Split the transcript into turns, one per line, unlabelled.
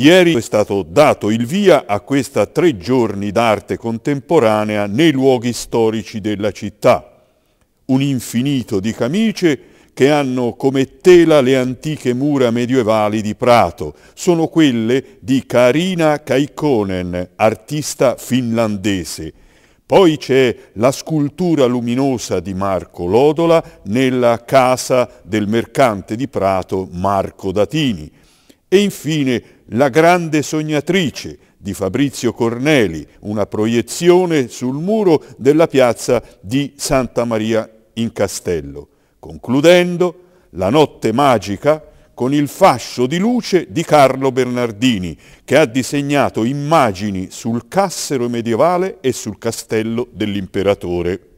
Ieri è stato dato il via a questa tre giorni d'arte contemporanea nei luoghi storici della città. Un infinito di camicie che hanno come tela le antiche mura medievali di Prato. Sono quelle di Karina Kaikkonen, artista finlandese. Poi c'è la scultura luminosa di Marco Lodola nella casa del mercante di Prato Marco Datini. E infine La grande sognatrice di Fabrizio Corneli, una proiezione sul muro della piazza di Santa Maria in Castello. Concludendo La notte magica con il fascio di luce di Carlo Bernardini, che ha disegnato immagini sul cassero medievale e sul castello dell'imperatore.